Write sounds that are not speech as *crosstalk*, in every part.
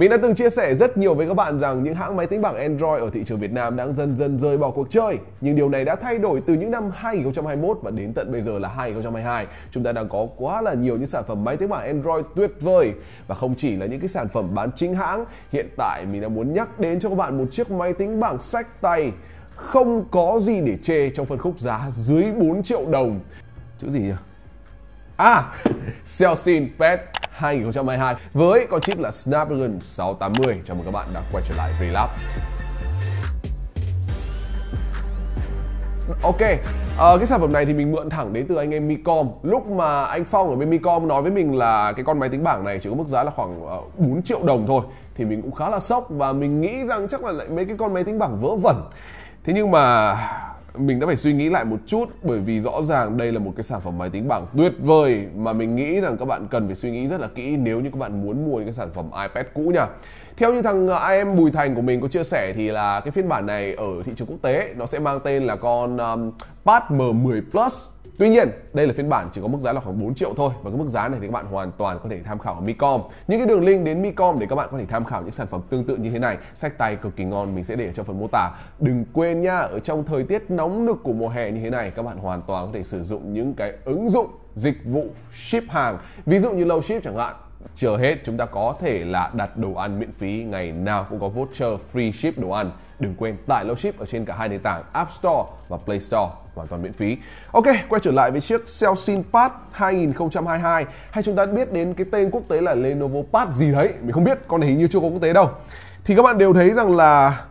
Mình đã từng chia sẻ rất nhiều với các bạn rằng những hãng máy tính bảng Android ở thị trường Việt Nam đang dần dần rơi bỏ cuộc chơi. Nhưng điều này đã thay đổi từ những năm 2021 và đến tận bây giờ là 2022. Chúng ta đang có quá là nhiều những sản phẩm máy tính bảng Android tuyệt vời và không chỉ là những cái sản phẩm bán chính hãng. Hiện tại mình đã muốn nhắc đến cho các bạn một chiếc máy tính bảng sách tay không có gì để chê trong phân khúc giá dưới 4 triệu đồng. Chữ gì nhỉ? À, *laughs* Celsin Pet 2022 với con chip là Snapdragon 680. Chào mừng các bạn đã quay trở lại Vlog. Ok, à, cái sản phẩm này thì mình mượn thẳng đến từ anh em Micom Lúc mà anh Phong ở bên Micom nói với mình là cái con máy tính bảng này chỉ có mức giá là khoảng uh, ờ, 4 triệu đồng thôi Thì mình cũng khá là sốc và mình nghĩ rằng chắc là lại mấy cái con máy tính bảng vỡ vẩn Thế nhưng mà mình đã phải suy nghĩ lại một chút bởi vì rõ ràng đây là một cái sản phẩm máy tính bảng tuyệt vời mà mình nghĩ rằng các bạn cần phải suy nghĩ rất là kỹ nếu như các bạn muốn mua những cái sản phẩm iPad cũ nha. Theo như thằng IM à, Bùi Thành của mình có chia sẻ thì là cái phiên bản này ở thị trường quốc tế nó sẽ mang tên là con um, Pad M10 Plus Tuy nhiên, đây là phiên bản chỉ có mức giá là khoảng 4 triệu thôi và cái mức giá này thì các bạn hoàn toàn có thể tham khảo ở Micom. Những cái đường link đến Micom để các bạn có thể tham khảo những sản phẩm tương tự như thế này, sách tay cực kỳ ngon mình sẽ để ở trong phần mô tả. Đừng quên nha, ở trong thời tiết nóng nực của mùa hè như thế này các bạn hoàn toàn có thể sử dụng những cái ứng dụng dịch vụ ship hàng. Ví dụ như ship chẳng hạn, chưa hết, chúng ta có thể là đặt đồ ăn miễn phí, ngày nào cũng có voucher free ship đồ ăn. Đừng quên tải lô ship ở trên cả hai nền tảng App Store và Play Store hoàn toàn miễn phí. Ok, quay trở lại với chiếc Celsin Pad 2022 hay chúng ta biết đến cái tên quốc tế là Lenovo Pad gì đấy, mình không biết, con này hình như chưa có quốc tế đâu. Thì các bạn đều thấy rằng là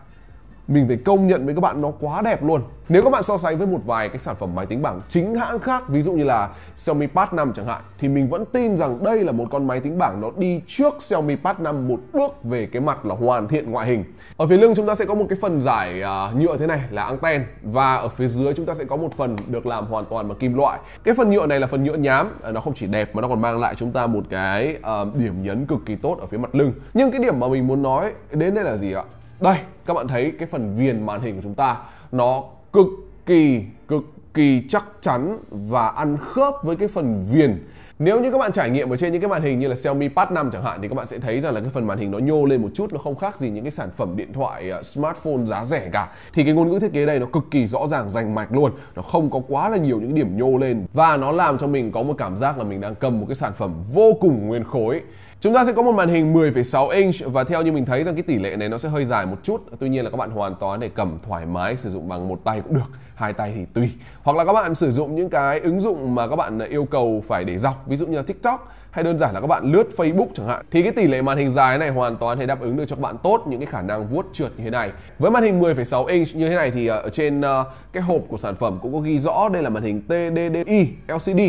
mình phải công nhận với các bạn nó quá đẹp luôn nếu các bạn so sánh với một vài cái sản phẩm máy tính bảng chính hãng khác ví dụ như là Xiaomi Pad 5 chẳng hạn thì mình vẫn tin rằng đây là một con máy tính bảng nó đi trước Xiaomi Pad 5 một bước về cái mặt là hoàn thiện ngoại hình ở phía lưng chúng ta sẽ có một cái phần giải uh, nhựa thế này là anten và ở phía dưới chúng ta sẽ có một phần được làm hoàn toàn bằng kim loại cái phần nhựa này là phần nhựa nhám à, nó không chỉ đẹp mà nó còn mang lại chúng ta một cái uh, điểm nhấn cực kỳ tốt ở phía mặt lưng nhưng cái điểm mà mình muốn nói đến đây là gì ạ đây, các bạn thấy cái phần viền màn hình của chúng ta nó cực kỳ cực kỳ chắc chắn và ăn khớp với cái phần viền nếu như các bạn trải nghiệm ở trên những cái màn hình như là Xiaomi Pad 5 chẳng hạn thì các bạn sẽ thấy rằng là cái phần màn hình nó nhô lên một chút nó không khác gì những cái sản phẩm điện thoại ờ, smartphone giá rẻ cả. Thì cái ngôn ngữ thiết kế đây nó cực kỳ rõ ràng rành mạch luôn, nó không có quá là nhiều những điểm nhô lên và nó làm cho mình có một cảm giác là mình đang cầm một cái sản phẩm vô cùng nguyên khối. Chúng ta sẽ có một màn hình 10,6 inch và theo như mình thấy rằng cái tỷ lệ này nó sẽ hơi dài một chút. Tuy nhiên là các bạn hoàn toàn để cầm thoải mái sử dụng bằng một tay cũng được, hai tay thì tùy. Hoặc là các bạn sử dụng những cái ứng dụng mà các bạn yêu cầu phải để dọc, ví dụ như là TikTok hay đơn giản là các bạn lướt Facebook chẳng hạn thì cái tỷ lệ màn hình dài này hoàn toàn thể đáp ứng được cho các bạn tốt những cái khả năng vuốt trượt như thế này. Với màn hình 10,6 inch như thế này thì ờ, ở trên ờ, cái hộp của sản phẩm cũng có ghi rõ đây là màn hình TDDI LCD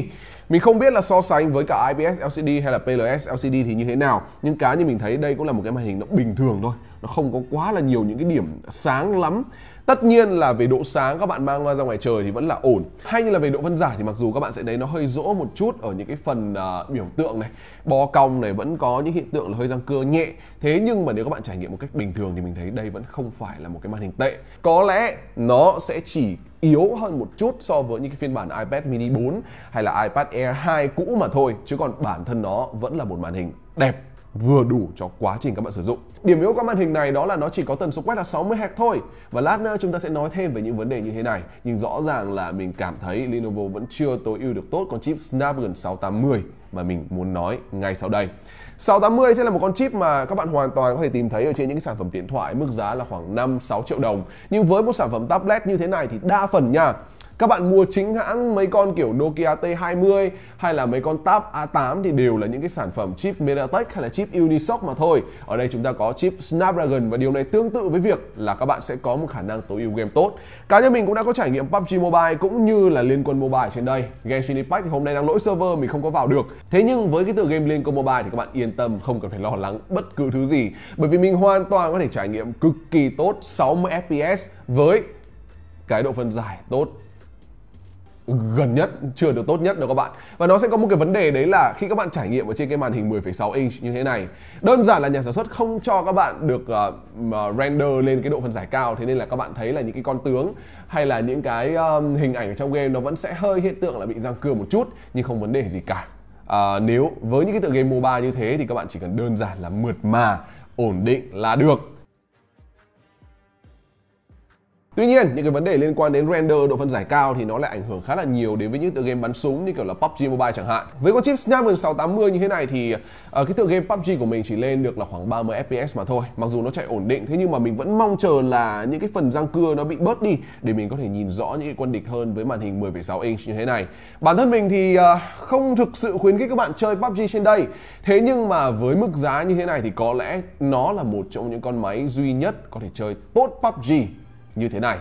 mình không biết là so sánh với cả IPS LCD hay là PLS LCD thì như thế nào Nhưng cá như mình thấy đây cũng là một cái màn hình nó bình thường thôi Nó không có quá là nhiều những cái điểm sáng lắm Tất nhiên là về độ sáng các bạn mang ra ngoài trời thì vẫn là ổn Hay như là về độ phân giải thì mặc dù các bạn sẽ thấy nó hơi rỗ một chút ở những cái phần uh, biểu tượng này Bo cong này vẫn có những hiện tượng là hơi răng cưa nhẹ Thế nhưng mà nếu các bạn trải nghiệm một cách bình thường thì mình thấy đây vẫn không phải là một cái màn hình tệ Có lẽ nó sẽ chỉ yếu hơn một chút so với những cái phiên bản iPad mini 4 hay là iPad Air 2 cũ mà thôi chứ còn bản thân nó vẫn là một màn hình đẹp vừa đủ cho quá trình các bạn sử dụng. Điểm yếu của màn hình này đó là nó chỉ có tần số quét là 60 Hz thôi và lát nữa chúng ta sẽ nói thêm về những vấn đề như thế này. Nhưng rõ ràng là mình cảm thấy Lenovo vẫn chưa tối ưu được tốt con chip Snapdragon 680 mà mình muốn nói ngay sau đây. 680 sẽ là một con chip mà các bạn hoàn toàn có thể tìm thấy ở trên những cái sản phẩm điện thoại mức giá là khoảng 5 6 triệu đồng. Nhưng với một sản phẩm tablet như thế này thì đa phần nha, các bạn mua chính hãng mấy con kiểu Nokia T20 hay là mấy con Tab A8 thì đều là những cái sản phẩm chip MediaTek hay là chip Unisoc mà thôi ở đây chúng ta có chip Snapdragon và điều này tương tự với việc là các bạn sẽ có một khả năng tối ưu game tốt cá nhân mình cũng đã có trải nghiệm PUBG Mobile cũng như là Liên Quân Mobile trên đây Genshin Impact thì hôm nay đang lỗi server mình không có vào được thế nhưng với cái tựa game Liên Quân Mobile thì các bạn yên tâm không cần phải lo lắng bất cứ thứ gì bởi vì mình hoàn toàn có thể trải nghiệm cực kỳ tốt 60 FPS với cái độ phân giải tốt gần nhất chưa được tốt nhất đâu các bạn và nó sẽ có một cái vấn đề đấy là khi các bạn trải nghiệm ở trên cái màn hình 10,6 inch như thế này đơn giản là nhà sản xuất không cho các bạn được uh, render lên cái độ phân giải cao thế nên là các bạn thấy là những cái con tướng hay là những cái um, hình ảnh ở trong game nó vẫn sẽ hơi hiện tượng là bị răng cưa một chút nhưng không vấn đề gì cả à, nếu với những cái tựa game mobile như thế thì các bạn chỉ cần đơn giản là mượt mà ổn định là được Tuy nhiên, những cái vấn đề liên quan đến render độ phân giải cao thì nó lại ảnh hưởng khá là nhiều đến với những tựa game bắn súng như kiểu là PUBG Mobile chẳng hạn. Với con chip Snapdragon 680 như thế này thì uh, cái tựa game PUBG của mình chỉ lên được là khoảng 30 FPS mà thôi. Mặc dù nó chạy ổn định thế nhưng mà mình vẫn mong chờ là những cái phần răng cưa nó bị bớt đi để mình có thể nhìn rõ những cái quân địch hơn với màn hình 10,6 inch như thế này. Bản thân mình thì uh, không thực sự khuyến khích các bạn chơi PUBG trên đây. Thế nhưng mà với mức giá như thế này thì có lẽ nó là một trong những con máy duy nhất có thể chơi tốt PUBG như thế này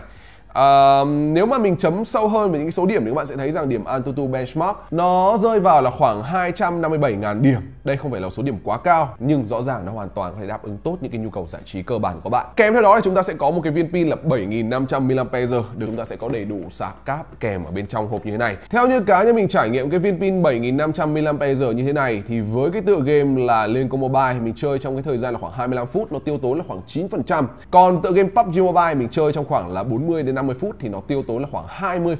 À, nếu mà mình chấm sâu hơn về những cái số điểm thì các bạn sẽ thấy rằng điểm Antutu Benchmark nó rơi vào là khoảng 257.000 điểm đây không phải là số điểm quá cao nhưng rõ ràng nó hoàn toàn có thể đáp ứng tốt những cái nhu cầu giải trí cơ bản của bạn. Kèm theo đó là chúng ta sẽ có một cái viên pin là 7500 mAh được chúng ta sẽ có đầy đủ sạc cáp kèm ở bên trong hộp như thế này. Theo như cá nhân mình trải nghiệm cái viên pin 7500 mAh như thế này thì với cái tựa game là Liên Mobile mình chơi trong cái thời gian là khoảng 25 phút nó tiêu tốn là khoảng 9%. Còn tựa game PUBG Mobile mình chơi trong khoảng là 40 đến 50 phút thì nó tiêu tốn là khoảng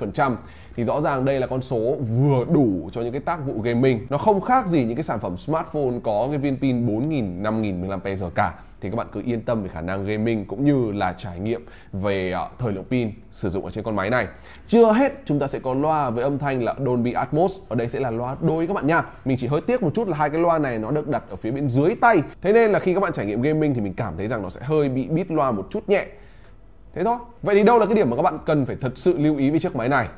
20% thì rõ ràng đây là con số vừa đủ cho những cái tác vụ gaming nó không khác gì những cái sản phẩm smartphone có cái viên pin 4000 5000 mAh cả thì các bạn cứ yên tâm về khả năng gaming cũng như là trải nghiệm về ờ, thời lượng pin sử dụng ở trên con máy này. Chưa hết chúng ta sẽ có loa với âm thanh là Dolby Atmos. Ở đây sẽ là loa đôi các bạn nha. Mình chỉ hơi tiếc một chút là hai cái loa này nó được đặt ở phía bên dưới tay. Thế nên là khi các bạn trải nghiệm gaming thì mình cảm thấy rằng nó sẽ hơi bị bít loa một chút nhẹ. Thế thôi. Vậy thì đâu là cái điểm mà các bạn cần phải thật sự lưu ý với chiếc máy này?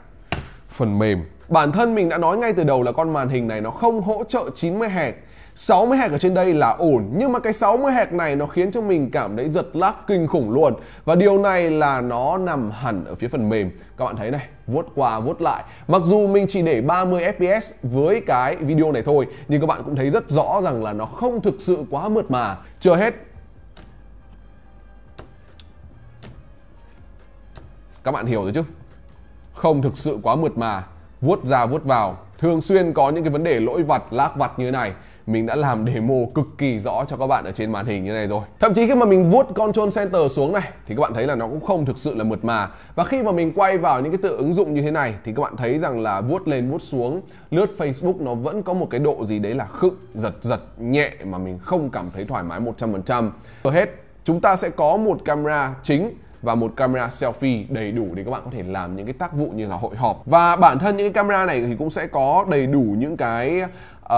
phần mềm Bản thân mình đã nói ngay từ đầu là con màn hình này nó không hỗ trợ 90 Hz 60 Hz ở trên đây là ổn nhưng mà cái 60 Hz này nó khiến cho mình cảm thấy giật lag kinh khủng luôn và điều này là nó nằm hẳn ở phía phần mềm các bạn thấy này vuốt qua vuốt lại mặc dù mình chỉ để 30 fps với cái video này thôi nhưng các bạn cũng thấy rất rõ rằng là nó không thực sự quá mượt mà chưa hết các bạn hiểu rồi chứ không thực sự quá mượt mà vuốt ra vuốt vào thường xuyên có những cái vấn đề lỗi vặt lác vặt như thế này mình đã làm demo cực kỳ rõ cho các bạn ở trên màn hình như này rồi thậm chí khi mà mình vuốt control center xuống này thì các bạn thấy là nó cũng không thực sự là mượt mà và khi mà mình quay vào những cái tự ứng dụng như thế này thì các bạn thấy rằng là vuốt lên vuốt xuống lướt facebook nó vẫn có một cái độ gì đấy là khựng giật giật nhẹ mà mình không cảm thấy thoải mái 100% trăm hết chúng ta sẽ có một camera chính và một camera selfie đầy đủ để các bạn có thể làm những cái tác vụ như là hội họp và bản thân những cái camera này thì cũng sẽ có đầy đủ những cái uh,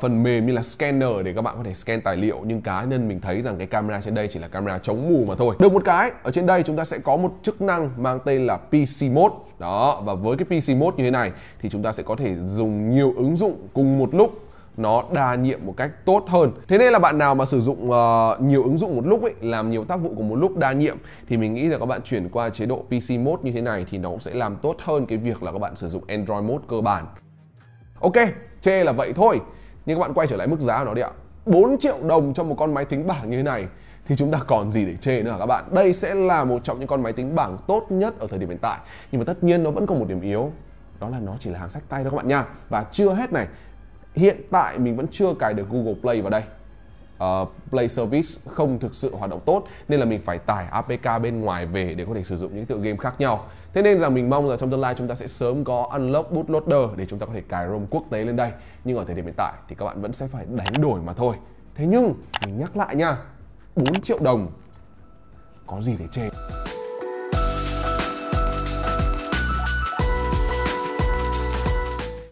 phần mềm như là scanner để các bạn có thể scan tài liệu nhưng cá nhân mình thấy rằng cái camera trên đây chỉ là camera chống mù mà thôi được một cái ở trên đây chúng ta sẽ có một chức năng mang tên là PC mode đó và với cái PC mode như thế này thì chúng ta sẽ có thể dùng nhiều ứng dụng cùng một lúc nó đa nhiệm một cách tốt hơn thế nên là bạn nào mà sử dụng uh, nhiều ứng dụng một lúc ấy làm nhiều tác vụ cùng một lúc đa nhiệm thì mình nghĩ là các bạn chuyển qua chế độ PC mode như thế này thì nó cũng sẽ làm tốt hơn cái việc là các bạn sử dụng Android mode cơ bản ok chê là vậy thôi nhưng các bạn quay trở lại mức giá của nó đi ạ 4 triệu đồng cho một con máy tính bảng như thế này thì chúng ta còn gì để chê nữa hả các bạn đây sẽ là một trong những con máy tính bảng tốt nhất ở thời điểm hiện tại nhưng mà tất nhiên nó vẫn còn một điểm yếu đó là nó chỉ là hàng sách tay đó các bạn nha và chưa hết này hiện tại mình vẫn chưa cài được Google Play vào đây uh, Play Service không thực sự hoạt động tốt nên là mình phải tải APK bên ngoài về để có thể sử dụng những tựa game khác nhau. Thế nên rằng mình mong là trong tương lai chúng ta sẽ sớm có unlock bootloader để chúng ta có thể cài ROM quốc tế lên đây. Nhưng ở thời điểm hiện tại thì các bạn vẫn sẽ phải đánh đổi mà thôi. Thế nhưng mình nhắc lại nha, 4 triệu đồng có gì để chê.